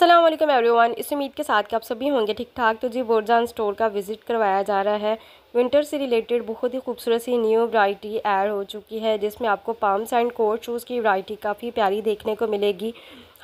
Aslam one इस उम्मीद के साथ कि आप सभी होंगे ठीक ठाक तो जी बोरजान स्टोर का विज़िट करवाया जा रहा है विंटर से रिलेटेड बहुत ही खूबसूरत सी न्यू वरायटी ऐड हो चुकी है जिसमें आपको पाम्स एंड कोर्ट शूज़ की वरायटी काफ़ी प्यारी देखने को मिलेगी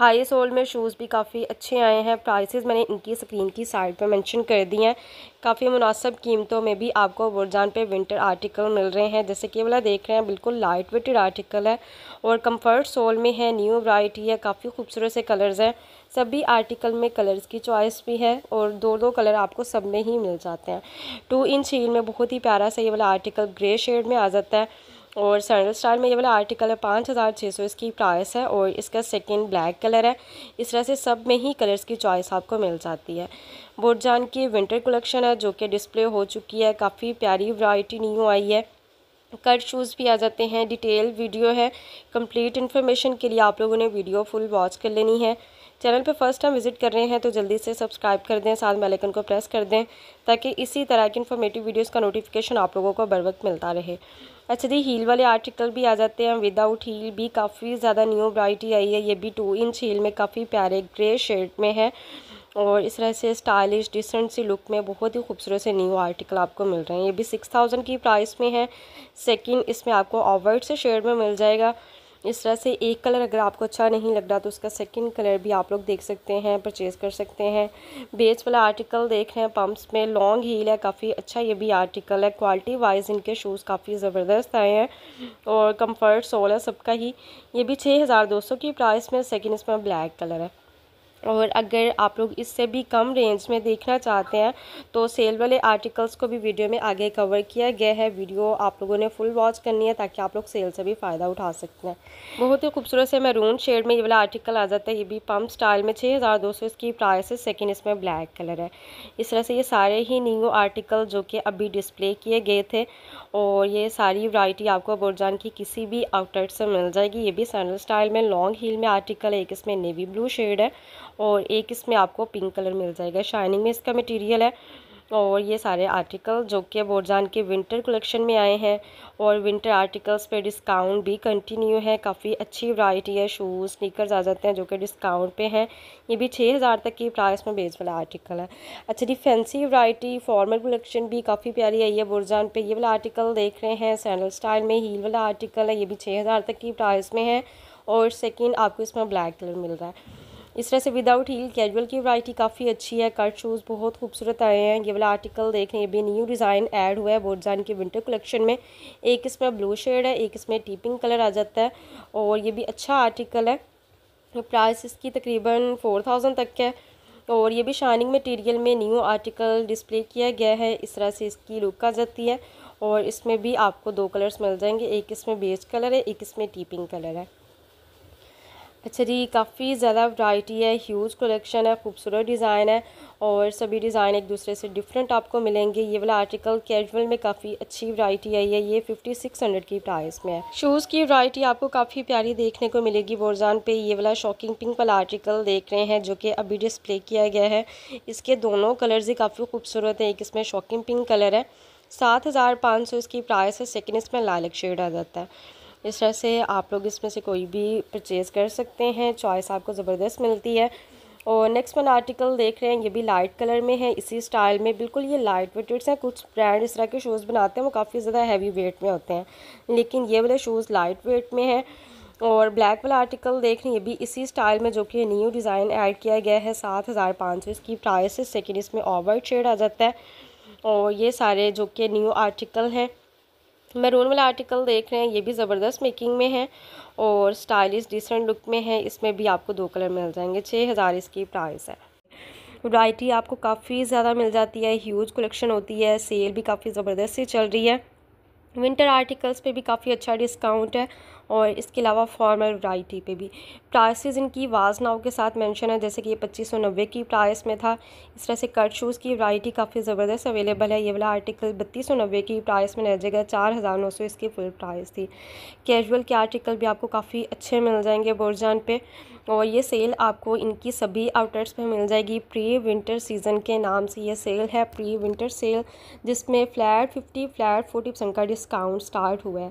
हाई सोल में शूज़ भी काफ़ी अच्छे आए हैं प्राइसेस मैंने इनकी स्क्रीन की साइड पर मेंशन कर दी हैं काफ़ी मुनासब कीमतों में भी आपको बुरजान पे विंटर आर्टिकल मिल रहे हैं जैसे कि वाला देख रहे हैं बिल्कुल लाइट वेटेड आर्टिकल है और कंफर्ट सोल में है न्यू वाइटी है काफ़ी खूबसूरत से कलर्स हैं सभी आर्टिकल में कलर्स की चॉइस भी है और दो दो कलर आपको सब में ही मिल जाते हैं टू इंच हील में बहुत ही प्यारा सा ये वाला आर्टिकल ग्रे शेड में आ जाता है और सैंडल स्टाइल में ये वाला आर्टिकल है पाँच हज़ार छः सौ इसकी प्राइस है और इसका सेकंड ब्लैक कलर है इस तरह से सब में ही कलर्स की चॉइस आपको मिल जाती है बोर्डजान की विंटर कलेक्शन है जो कि डिस्प्ले हो चुकी है काफ़ी प्यारी वैरायटी न्यू आई है कट शूज़ भी आ जाते हैं डिटेल वीडियो है कंप्लीट इन्फॉर्मेशन के लिए आप लोगों ने वीडियो फुल वॉच कर लेनी है चैनल पे फर्स्ट टाइम विजिट कर रहे हैं तो जल्दी से सब्सक्राइब कर दें साथ में आइकन को प्रेस कर दें ताकि इसी तरह की इन्फॉर्मेटिव वीडियोस का नोटिफिकेशन आप लोगों को बर वक्त मिलता रहे अच्छा जी हील वाले आर्टिकल भी आ जाते हैं विदाउट हील भी काफ़ी ज़्यादा न्यू वराइटी आई है ये भी टू इंच हील में काफ़ी प्यारे ग्रे शेड में है और इस तरह से स्टाइलिश डिसेंट सी लुक में बहुत ही खूबसूरत से न्यू आर्टिकल आपको मिल रहे हैं ये भी सिक्स थाउजेंड की प्राइस में है सेकंड इसमें आपको ऑवर्ड से शेड में मिल जाएगा इस तरह से एक कलर अगर आपको अच्छा नहीं लग रहा तो उसका सेकंड कलर भी आप लोग देख सकते हैं परचेज़ कर सकते हैं बेस वाला आर्टिकल देख रहे हैं पम्प्स में लॉन्ग हील है काफ़ी अच्छा ये भी आर्टिकल है क्वालिटी वाइज इनके शूज़ काफ़ी ज़बरदस्त आए हैं और कम्फर्ट सोल है सबका ही ये भी छः की प्राइस में सेकेंड इसमें ब्लैक कलर है और अगर आप लोग इससे भी कम रेंज में देखना चाहते हैं तो सेल वाले आर्टिकल्स को भी वीडियो में आगे कवर किया गया है वीडियो आप लोगों ने फुल वॉच करनी है ताकि आप लोग सेल से भी फ़ायदा उठा सकते हैं बहुत ही खूबसूरत से मैरून शेड में ये वाला आर्टिकल आ जाता है ये भी पम्प स्टाइल में छः हज़ार दो सौ इसकी प्राइस है सेकेंड इसमें ब्लैक कलर है इस तरह से ये सारे ही न्यू आर्टिकल जो कि अभी डिस्प्ले किए गए थे और ये सारी वरायटी आपको बुरजान की किसी भी आउटलेट से मिल जाएगी ये भी सैंडल स्टाइल में लॉन्ग हील में आर्टिकल है एक इसमें नेवी ब्लू शेड है और एक इसमें आपको पिंक कलर मिल जाएगा शाइनिंग में इसका मटेरियल है और ये सारे आर्टिकल जो कि बोरजान के विंटर कलेक्शन में आए हैं और विंटर आर्टिकल्स पे डिस्काउंट भी कंटिन्यू है काफ़ी अच्छी वैरायटी है शूज़ स्नीकर्स आ जाते हैं जो कि डिस्काउंट पे हैं ये भी छः हज़ार तक की प्राइस में बेच वाला आर्टिकल है अच्छा जी फैंसी वैरायटी फॉर्मल कलेक्शन भी काफ़ी प्यारी आई है बोरजान पर ये वाला आर्टिकल देख रहे हैं सैंडल स्टाइल में हील वाला आर्टिकल है ये भी छः तक की प्राइस में है और सेकेंड आपको इसमें ब्लैक कलर मिल रहा है इस तरह से विदाउट हील कैजुअल की वैरायटी काफ़ी अच्छी है कट शूज़ बहुत खूबसूरत आए हैं ये वाला आर्टिकल देख रहे हैं भी न्यू डिज़ाइन ऐड हुआ है बोर्डजान के विंटर कलेक्शन में एक इसमें ब्लू शेड है एक इसमें टीपिंग कलर आ जाता है और ये भी अच्छा आर्टिकल है प्राइस इसकी तकरीबन फोर थाउजेंड तक है और ये भी शाइनिंग मटेरियल में न्यू आर्टिकल डिस्प्ले किया गया है इस तरह से इसकी लुक आ जाती है और इसमें भी आपको दो कलर्स मिल जाएंगे एक इसमें बेज कलर है एक इसमें टीपिंग कलर है अच्छा जी काफ़ी ज़्यादा वैरायटी है ह्यूज कलेक्शन है खूबसूरत डिज़ाइन है और सभी डिज़ाइन एक दूसरे से डिफरेंट आपको मिलेंगे ये वाला आर्टिकल कैजुअल में काफ़ी अच्छी वैरायटी आई है ये फिफ्टी सिक्स हंड्रेड की प्राइस में है शूज़ की वैरायटी आपको काफ़ी प्यारी देखने को मिलेगी बोरजान पे ये वाला शॉकिंग पिंक वाला आर्टिकल देख रहे हैं जो कि अभी डिस्प्ले किया गया है इसके दोनों कलर्स ही काफ़ी खूबसूरत हैं एक इसमें शॉकिंग पिंक कलर है सात हज़ार पाँच सौ इसकी प्राइस है सेकेंड इसमें लालक शेड आ जाता है इस तरह से आप लोग इसमें से कोई भी परचेज़ कर सकते हैं चॉइस आपको ज़बरदस्त मिलती है और नेक्स्ट वन आर्टिकल देख रहे हैं ये भी लाइट कलर में है इसी स्टाइल में बिल्कुल ये लाइट वेटेड्स हैं कुछ ब्रांड इस तरह के शूज़ बनाते हैं वो काफ़ी ज़्यादा हैवी वेट में होते हैं लेकिन ये वाले शूज़ लाइट वेट में हैं और ब्लैक वाला आर्टिकल देख रहे हैं ये भी इसी स्टाइल में जो कि न्यू डिज़ाइन ऐड किया गया है सात हज़ार पाँच सौ इसकी प्राइस है सेकेंड इसमें ऑफ शेड आ जाता है और ये सारे जो कि न्यू आर्टिकल हैं मैरून वाला आर्टिकल देख रहे हैं ये भी ज़बरदस्त मेकिंग में है और स्टाइलिश डिसेंट लुक में है इसमें भी आपको दो कलर मिल जाएंगे छः हज़ार इसकी प्राइस है वाइटी आपको काफ़ी ज़्यादा मिल जाती है ह्यूज कलेक्शन होती है सेल भी काफ़ी ज़बरदस्त से चल रही है विंटर आर्टिकल्स पे भी काफ़ी अच्छा डिस्काउंट है और इसके अलावा फॉर्मल वाइटी पे भी प्राइसेस इनकी वाज नाव के साथ मेंशन है जैसे कि ये पच्चीस सौ नब्बे की प्राइस में था इस तरह से कट शूज़ की वैरायटी काफ़ी ज़बरदस्त अवेलेबल है ये वाला आर्टिकल बत्तीस सौ नब्बे की प्राइस में रह जाएगा चार हज़ार नौ सौ इसकी फुल प्राइस थी कैजुअल के आर्टिकल भी आपको काफ़ी अच्छे मिल जाएंगे बोरजान पे और ये सेल आपको इनकी सभी आउटलेट्स पर मिल जाएगी प्री विंटर सीज़न के नाम से ये सेल है प्री विंटर सेल जिसमें flat fifty flat forty percent का डिस्काउंट स्टार्ट हुआ है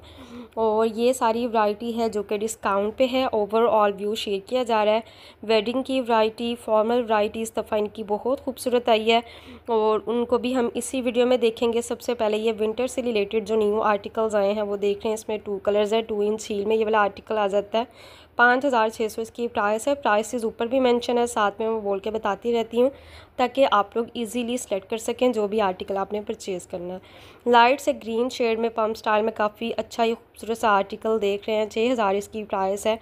और ये सारी वैरायटी है जो कि डिस्काउंट पे है ओवरऑल व्यू यूज़ शेयर किया जा रहा है वेडिंग की वैरायटी फॉर्मल वैरायटी इस दफ़ा इनकी बहुत खूबसूरत आई है और उनको भी हम इसी वीडियो में देखेंगे सबसे पहले ये विंटर से रिलेटेड जो न्यू आर्टिकल्स आए हैं वो देख रहे हैं इसमें टू कलर्स है टू इंच हील में ये वाला आर्टिकल आ जाता है पाँच हज़ार छः सौ इसकी प्राइस है प्राइसेस ऊपर भी मेंशन है साथ में मैं बोल के बताती रहती हूँ ताकि आप लोग इजीली सेलेक्ट कर सकें जो भी आर्टिकल आपने परचेज़ करना है लाइट से ग्रीन शेड में पम्प स्टाइल में काफ़ी अच्छा ये खूबसूरत सा आर्टिकल देख रहे हैं छः हज़ार इसकी प्राइस है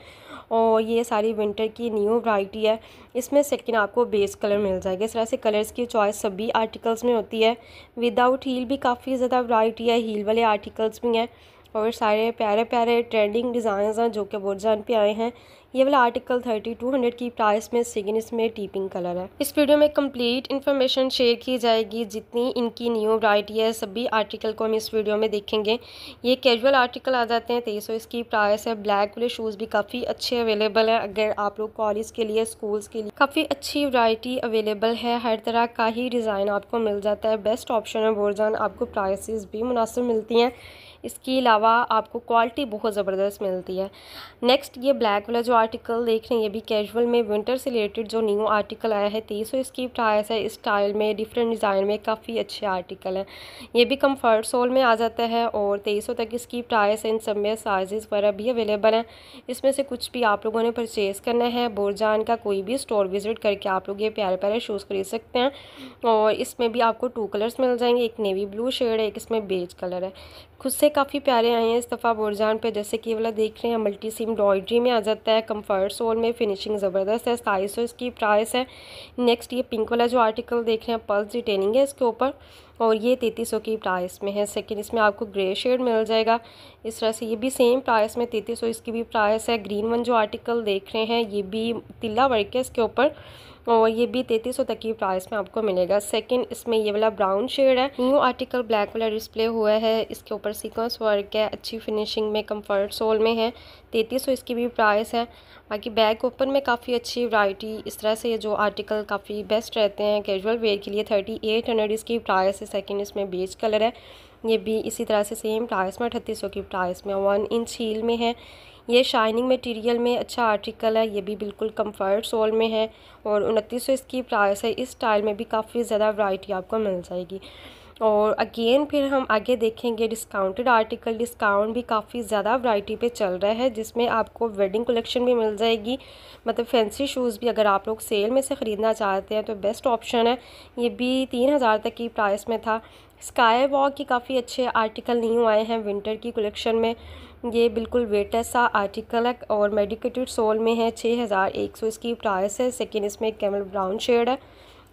और ये सारी विंटर की न्यू वराइटी है इसमें सेकेंड आपको बेस कलर मिल जाएगा इस तरह से कलर्स की चॉइस सभी आर्टिकल्स में होती है विदाउट हील भी काफ़ी ज़्यादा वराइटी है हील वाले आर्टिकल्स भी हैं और सारे प्यारे प्यारे ट्रेंडिंग डिज़ाइन हैं जो कि बोरजान पे आए हैं ये वाला आर्टिकल थर्टी टू हंड्रेड की प्राइस में सेकेंड इसमें टीपिंग कलर है इस वीडियो में कंप्लीट इन्फॉर्मेशन शेयर की जाएगी जितनी इनकी न्यू वरायटी है सभी आर्टिकल को हम इस वीडियो में देखेंगे ये कैजुअल आर्टिकल आ जाते हैं तेईस तो इसकी प्राइस है ब्लैक वाले शूज़ भी काफ़ी अच्छे अवेलेबल है अगर आप लोग कॉलेज के लिए स्कूल्स के लिए काफ़ी अच्छी वरायटी अवेलेबल है हर तरह का ही डिज़ाइन आपको मिल जाता है बेस्ट ऑप्शन है बोर्जान आपको प्राइसिस भी मुनासिब मिलती हैं इसके अलावा आपको क्वालिटी बहुत ज़बरदस्त मिलती है नेक्स्ट ये ब्लैक वाला जो आर्टिकल देख रहे हैं ये भी कैजुअल में विंटर से रिलेटेड जो न्यू आर्टिकल आया है तीन सौ तो इसकी प्राइस है स्टाइल में डिफरेंट डिज़ाइन में काफ़ी अच्छे आर्टिकल हैं ये भी कम्फर्ट सोल में आ जाता है और तेईस तक इसकी प्राइस हैं इन सब में साइज़ वगैरह भी अवेलेबल हैं इसमें से कुछ भी आप लोगों ने परचेज़ करना है बोरजान का कोई भी स्टोर विज़िट करके आप लोग ये प्यारे प्यारे शूज़ खरीद सकते हैं और इसमें भी आपको टू कलर्स मिल जाएंगे एक नेवी ब्लू शेड है एक इसमें बेज कलर है खुद से काफ़ी प्यारे आए हैं इस दफ़ा बोरजान पे जैसे कि वाला देख रहे हैं मल्टी सिम एम्ब्रॉयडरी में आ जाता है कंफर्ट सोल में फिनिशिंग ज़बरदस्त है सताईस तो सौ इसकी प्राइस है नेक्स्ट ये पिंक वाला जो आर्टिकल देख रहे हैं पल्स रिटेनिंग है इसके ऊपर और ये तैतीस सौ की प्राइस में है सेकंड इसमें आपको ग्रे शेड मिल जाएगा इस तरह से ये भी सेम प्राइस में तैतीस सौ इसकी भी प्राइस है ग्रीन वन जो आर्टिकल देख रहे हैं ये भी तिल्ला वर्क है इसके ऊपर और ये भी तैतीस सौ तक की प्राइस में आपको मिलेगा सेकंड इसमें ये वाला ब्राउन शेड है न्यू आर्टिकल ब्लैक वाला डिस्प्ले हुआ है इसके ऊपर सीक्वेंस वर्क है अच्छी फिनिशिंग में कम्फर्ट सोल में है तैतीस सौ इसकी भी प्राइस है बाकी बैक ओपन में काफ़ी अच्छी वराइटी इस तरह से जो आर्टिकल काफ़ी बेस्ट रहते हैं कैजुअल वेयर के लिए थर्टी एट हंड्रेड इसकी प्राइस है सेकेंड इसमें बेज कलर है ये भी इसी तरह से सेम प्राइस में अठतीस सौ की प्राइस में वन इंच हील में है ये शाइनिंग मटेरियल में अच्छा आर्टिकल है ये भी बिल्कुल कंफर्ट सोल में है और उनतीस सौ इसकी प्राइस है इस स्टाइल में भी काफ़ी ज़्यादा वैरायटी आपको मिल जाएगी और अगेन फिर हम आगे देखेंगे डिस्काउंटेड आर्टिकल डिस्काउंट भी काफ़ी ज़्यादा वैरायटी पे चल रहा है जिसमें आपको वेडिंग कलेक्शन भी मिल जाएगी मतलब फैंसी शूज़ भी अगर आप लोग सेल में से ख़रीदना चाहते हैं तो बेस्ट ऑप्शन है ये भी तीन हज़ार तक की प्राइस में था स्काई वॉक की काफ़ी अच्छे आर्टिकल न्यू आए हैं विंटर की कलेक्शन में ये बिल्कुल वेटेस्ट सा आर्टिकल है और मेडिकेटेड सोल में है छः हज़ार एक सौ इसकी प्राइस है सेकेंड इसमें कैमल ब्राउन शेड है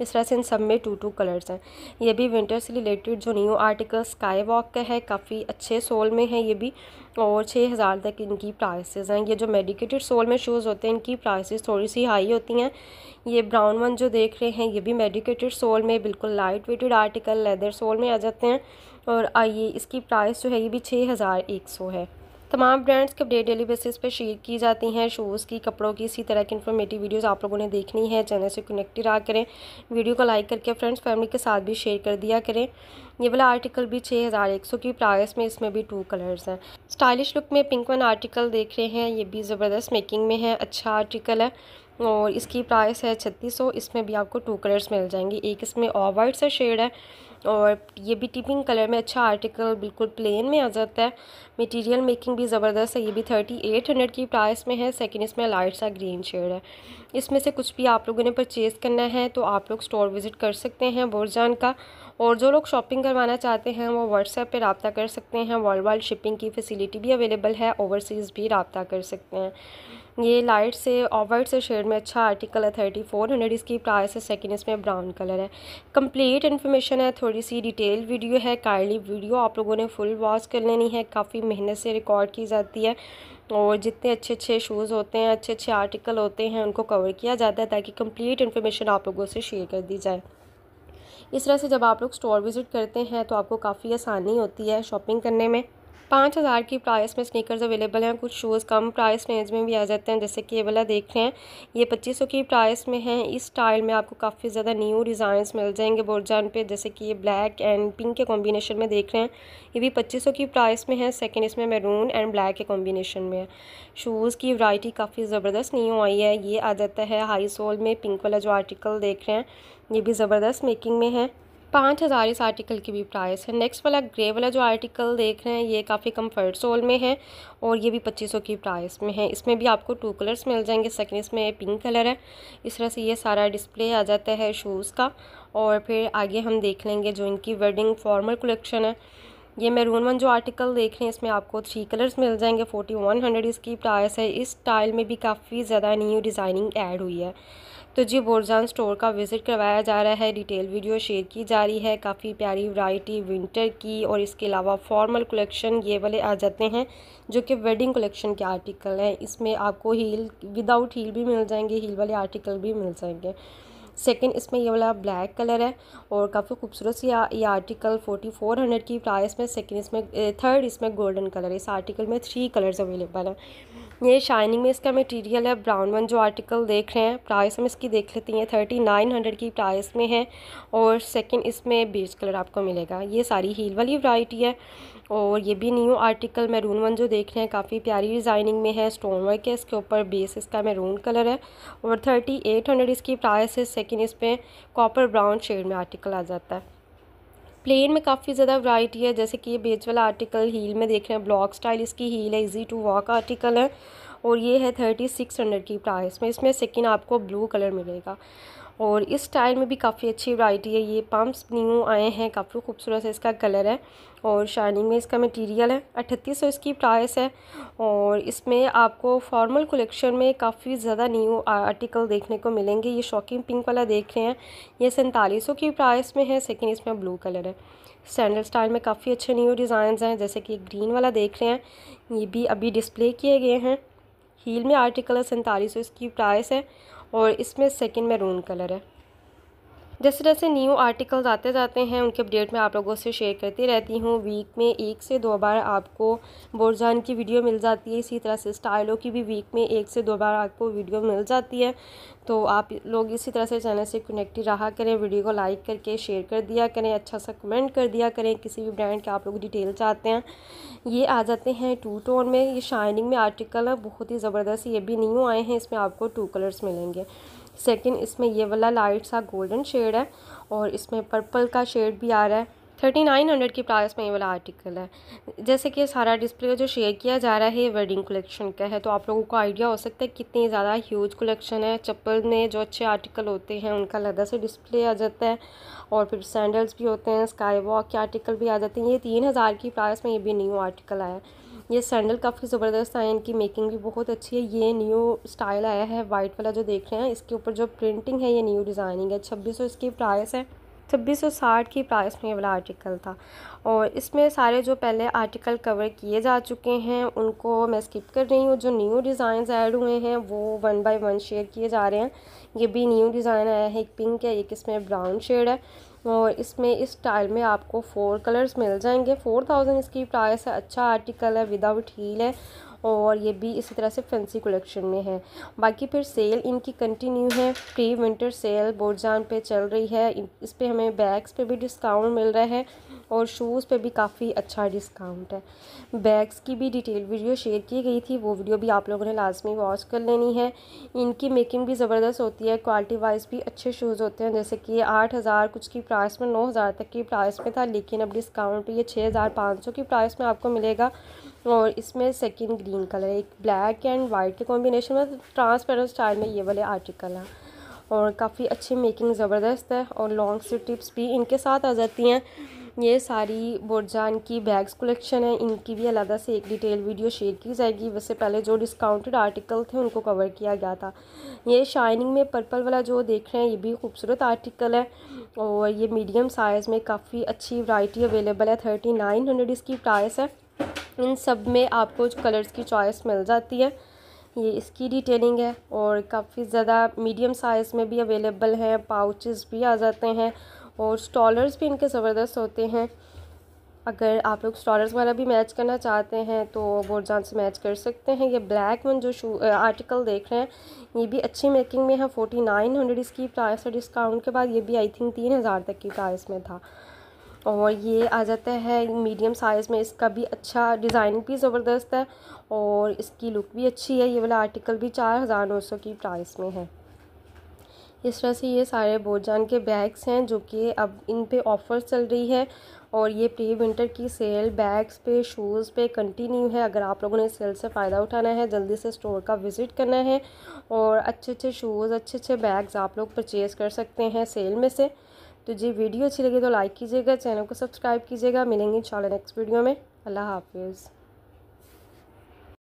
इस तरह से इन सब में टू टू कलर्स हैं ये भी विंटर से रिलेटेड जो न्यू आर्टिकल स्काई वॉक का है काफ़ी अच्छे सोल में है ये भी और छः हज़ार तक इनकी प्राइसेस हैं ये जो मेडिकेटेड सोल में शूज़ होते हैं इनकी प्राइसेस थोड़ी सी हाई होती हैं ये ब्राउन वन जो देख रहे हैं ये भी मेडिकेटेड सोल में बिल्कुल light weighted article leather sole में आ जाते हैं और आइए इसकी प्राइस जो है ये भी छः हज़ार एक सौ है तमाम ब्रांड्स के अपडेट डेली बेसिस पर शेयर की जाती हैं शूज़ की कपड़ों की इसी तरह की इन्फॉर्मेटिव वीडियोस आप लोगों ने देखनी है चैनल से कनेक्टेड रहा करें वीडियो को लाइक करके फ्रेंड्स फैमिली के साथ भी शेयर कर दिया करें ये वाला आर्टिकल भी छः हज़ार एक सौ की प्राइस में इसमें भी टू कलर्स हैं स्टाइलिश लुक में पिंक वन आर्टिकल देख रहे हैं ये भी ज़बरदस्त मेकिंग में है अच्छा आर्टिकल है और इसकी प्राइस है छत्तीस सौ इसमें भी आपको टू कलर्स मिल जाएंगे एक इसमें ऑफ वाइट सा शेड है और ये भी टिपिंग कलर में अच्छा आर्टिकल बिल्कुल प्लेन में आ जाता है मटेरियल मेकिंग भी ज़बरदस्त है ये भी थर्टी एट हंड्रेड की प्राइस में है सेकंड इसमें लाइट सा ग्रीन शेड है इसमें से कुछ भी आप लोगों ने परचेज़ करना है तो आप लोग स्टोर विज़िट कर सकते हैं बोरजान का और जो लोग शॉपिंग करवाना चाहते हैं वो व्हाट्सएप पर रबता कर सकते हैं वर्ल्ड वाइड शिपिंग की फैसिलिटी भी अवेलेबल है ओवरसीज़ भी रबता कर सकते हैं ये लाइट से ऑवर्ड से शेड में अच्छा आर्टिकल है थर्टी फोर हंड्रेड इसकी प्राइस है सेकेंड इसमें ब्राउन कलर है कंप्लीट इन्फॉर्मेशन है थोड़ी सी डिटेल वीडियो है काइंडली वीडियो आप लोगों ने फुल वॉच कर लेनी है काफ़ी मेहनत से रिकॉर्ड की जाती है और जितने अच्छे अच्छे शूज़ होते हैं अच्छे अच्छे आर्टिकल होते हैं उनको कवर किया जाता है ताकि कंप्लीट इन्फॉर्मेशन आप लोगों से शेयर कर दी जाए इस तरह से जब आप लोग स्टोर विज़िट करते हैं तो आपको काफ़ी आसानी होती है शॉपिंग करने में पाँच हज़ार की प्राइस में स्नीकर्स अवेलेबल हैं कुछ शूज़ कम प्राइस रेंज में भी आ जाते हैं जैसे कि ये वाला देख रहे हैं ये पच्चीस सौ की प्राइस में है इस स्टाइल में आपको काफ़ी ज़्यादा न्यू डिज़ाइंस मिल जाएंगे बोर्जान पे जैसे कि ये ब्लैक एंड पिंक के कॉम्बिनेशन में देख रहे हैं ये भी पच्चीस सौ की प्राइस में है सेकेंड इसमें मैरून एंड ब्लैक के कॉम्बिनेशन में है शूज़ की वराइटी काफ़ी ज़बरदस्त न्यू आई है ये आ जाता है हाई सोल में पिंक वाला जो आर्टिकल देख रहे हैं ये भी ज़बरदस्त मेकिंग में है पाँच हज़ार इस आर्टिकल की भी प्राइस है नेक्स्ट वाला ग्रे वाला जो आर्टिकल देख रहे हैं ये काफ़ी कम्फर्ट सोल में है और ये भी पच्चीस सौ की प्राइस में है इसमें भी आपको टू कलर्स मिल जाएंगे सेकेंड इसमें पिंक कलर है इस तरह से ये सारा डिस्प्ले आ जाता है शूज़ का और फिर आगे हम देख लेंगे जो इनकी वेडिंग फॉर्मल कलेक्शन है ये मेरून वन जो आर्टिकल देख रहे हैं इसमें आपको थ्री कलर्स मिल जाएंगे फोर्टी वन हंड्रेड इसकी प्राइस है इस स्टाइल में भी काफ़ी ज़्यादा न्यू डिज़ाइनिंग ऐड हुई है तो जी बोरजान स्टोर का विज़िट करवाया जा रहा है डिटेल वीडियो शेयर की जा रही है काफ़ी प्यारी वैरायटी विंटर की और इसके अलावा फॉर्मल कलेक्शन ये वाले आ जाते हैं जो कि वेडिंग कलेक्शन के आर्टिकल हैं इसमें आपको हील विदाउट हील भी मिल जाएंगे हील वाले आर्टिकल भी मिल जाएंगे सेकेंड इसमें ये वाला ब्लैक कलर है और काफ़ी खूबसूरत सी ये आर्टिकल फोर्टी फोर हंड्रेड की प्राइस में सेकेंड इसमें थर्ड इसमें गोल्डन कलर है इस आर्टिकल में थ्री कलर्स अवेलेबल हैं ये शाइनिंग में इसका मटेरियल है ब्राउन वन जो आर्टिकल देख रहे हैं प्राइस हम इसकी देख लेती हैं थर्टी नाइन हंड्रेड की प्राइस में है और सेकंड इसमें बेज कलर आपको मिलेगा ये सारी हील वाली वैरायटी है और ये भी न्यू आर्टिकल मैरून वन जो देख रहे हैं काफ़ी प्यारी डिज़ाइनिंग में है स्टोन वर्क है इसके ऊपर बेस इसका मैरून कलर है और थर्टी एट हंड्रेड इसकी प्राइस है सेकेंड इस पर कॉपर ब्राउन शेड में आर्टिकल आ जाता है प्लेन में काफ़ी ज़्यादा वैरायटी है जैसे कि ये बेच वाला आर्टिकल हील में देख रहे हैं ब्लॉक स्टाइल इसकी हील है इजी टू वॉक आर्टिकल है और ये है थर्टी सिक्स हंड्रेड की प्राइस में इसमें सेकेंड आपको ब्लू कलर मिलेगा और इस स्टाइल में भी काफ़ी अच्छी वराइटी है ये पम्प्स न्यू आए हैं काफ़ी खूबसूरत है इसका कलर है और शाइनिंग में इसका मटेरियल है अठतीस सौ इसकी प्राइस है और इसमें आपको फॉर्मल कलेक्शन में काफ़ी ज़्यादा न्यू आर्टिकल देखने को मिलेंगे ये शॉकिंग पिंक वाला देख रहे हैं ये सैंतालीस की प्राइस में है सेकेंड इसमें ब्लू कलर है सैंडल स्टाइल में काफ़ी अच्छे न्यू डिज़ाइन हैं जैसे कि ग्रीन वाला देख रहे हैं ये भी अभी डिस्प्ले किए गए हैं हील में आर्टिकल है सैंतालीस इसकी प्राइस है और इसमें सेकंड मैरून कलर है। जैसे जैसे न्यू आर्टिकल्स आते जाते हैं उनके अपडेट मैं आप लोगों से शेयर करती रहती हूँ वीक में एक से दो बार आपको बोरजान की वीडियो मिल जाती है इसी तरह से स्टाइलों की भी वीक में एक से दो बार आपको वीडियो मिल जाती है तो आप लोग इसी तरह से चैनल से कनेक्ट रहा करें वीडियो को लाइक करके शेयर कर दिया करें अच्छा सा कमेंट कर दिया करें किसी भी ब्रांड के आप लोग डिटेल चाहते हैं ये आ जाते हैं टू टोन में ये शाइनिंग में आर्टिकल है बहुत ही ज़बरदस्त ये भी न्यू आए हैं इसमें आपको टू कलर्स मिलेंगे सेकेंड इसमें ये वाला लाइट सा गोल्डन शेड है और इसमें पर्पल का शेड भी आ रहा है थर्टी नाइन हंड्रेड की प्राइस में ये वाला आर्टिकल है जैसे कि सारा डिस्प्ले जो शेयर किया जा रहा है ये वेडिंग कलेक्शन का है तो आप लोगों को आइडिया हो सकता है कितनी ज़्यादा ह्यूज कलेक्शन है चप्पल में जो अच्छे आर्टिकल होते हैं उनका लदा से डिस्प्ले आ जाता है और फिर सैंडल्स भी होते हैं स्काई वॉक के आर्टिकल भी आ जाते हैं ये तीन हज़ार की प्राइस में ये भी न्यू आर्टिकल आया है ये सैंडल काफ़ी ज़बरदस्त है इनकी मेकिंग भी बहुत अच्छी है ये न्यू स्टाइल आया है वाइट वाला जो देख रहे हैं इसके ऊपर जो प्रिंटिंग है ये न्यू डिज़ाइनिंग है छब्बीस इसकी प्राइस है छब्बीस सौ साठ की प्राइस में ये वाला आर्टिकल था और इसमें सारे जो पहले आर्टिकल कवर किए जा चुके हैं उनको मैं स्किप कर रही हूँ जो न्यू डिज़ाइन ऐड हुए हैं वो वन बाय वन शेयर किए जा रहे हैं ये भी न्यू डिज़ाइन आया है एक पिंक है एक इसमें ब्राउन शेड है और इसमें इस टाइल में आपको फोर कलर्स मिल जाएंगे फोर थाउजेंड इसकी प्राइस है अच्छा आर्टिकल है विदाउट हील है और ये भी इसी तरह से फैंसी कलेक्शन में है बाकी फिर सेल इनकी कंटिन्यू है प्री विंटर सेल बोरजान पे चल रही है इस पर हमें बैग्स पे भी डिस्काउंट मिल रहा है और शूज़ पे भी काफ़ी अच्छा डिस्काउंट है बैग्स की भी डिटेल वीडियो शेयर की गई थी वो वीडियो भी आप लोगों ने लाजमी वॉच कर लेनी है इनकी मेकिंग भी ज़बरदस्त होती है क्वालिटी वाइज भी अच्छे शूज़ होते हैं जैसे कि आठ हज़ार कुछ की प्राइस में नौ हज़ार तक की प्राइस में था लेकिन अब डिस्काउंट ये छः हज़ार पाँच सौ की प्राइस में आपको मिलेगा और इसमें सेकंड ग्रीन कलर एक ब्लैक एंड वाइट के कॉम्बिनेशन में ट्रांसपेरेंट स्टाइल में ये वाले आर्टिकल हैं और काफ़ी अच्छी मेकिंग ज़बरदस्त है और लॉन्ग सी टिप्स भी इनके साथ आ जाती हैं ये सारी बुरजान की बैग्स कलेक्शन है इनकी भी अलहदा से एक डिटेल वीडियो शेयर की जाएगी वैसे पहले जो डिस्काउंटेड आर्टिकल थे उनको कवर किया गया था ये शाइनिंग में पर्पल वाला जो देख रहे हैं ये भी खूबसूरत आर्टिकल है और ये मीडियम साइज़ में काफ़ी अच्छी वैरायटी अवेलेबल है थर्टी नाइन हंड्रेड इसकी प्राइस है इन सब में आपको कलर्स की चॉइस मिल जाती है ये इसकी डिटेलिंग है और काफ़ी ज़्यादा मीडियम साइज़ में भी अवेलेबल हैं पाउचेस भी आ जाते हैं और स्टॉलर्स भी इनके ज़बरदस्त होते हैं अगर आप लोग स्टॉलर्स वगैरह भी मैच करना चाहते हैं तो गोरजान से मैच कर सकते हैं ये ब्लैक वन जो शू आर्टिकल देख रहे हैं ये भी अच्छी मेकिंग में है फोर्टी नाइन हंड्रेड इसकी प्राइस है डिस्काउंट के बाद ये भी आई थिंक तीन हज़ार तक की प्राइस में था और ये आ जाता है मीडियम साइज़ में इसका भी अच्छा डिज़ाइनिंग भी ज़बरदस्त है और इसकी लुक भी अच्छी है ये वाला आर्टिकल भी चार हज़ार नौ सौ की प्राइस में है इस तरह से ये सारे बोजान के बैग्स हैं जो कि अब इन पे ऑफ़र चल रही है और ये प्री विंटर की सेल बैग्स पे शूज़ पे कंटिन्यू है अगर आप लोगों ने सेल से फ़ायदा उठाना है जल्दी से स्टोर का विज़िट करना है और अच्छे अच्छे शूज़ अच्छे अच्छे बैग्स आप लोग परचेज़ कर सकते हैं सेल में से तो जी वीडियो अच्छी लगी तो लाइक कीजिएगा चैनल को सब्सक्राइब कीजिएगा मिलेंगे इंशाल्लाह नेक्स्ट वीडियो में अल्लाह हाफिज़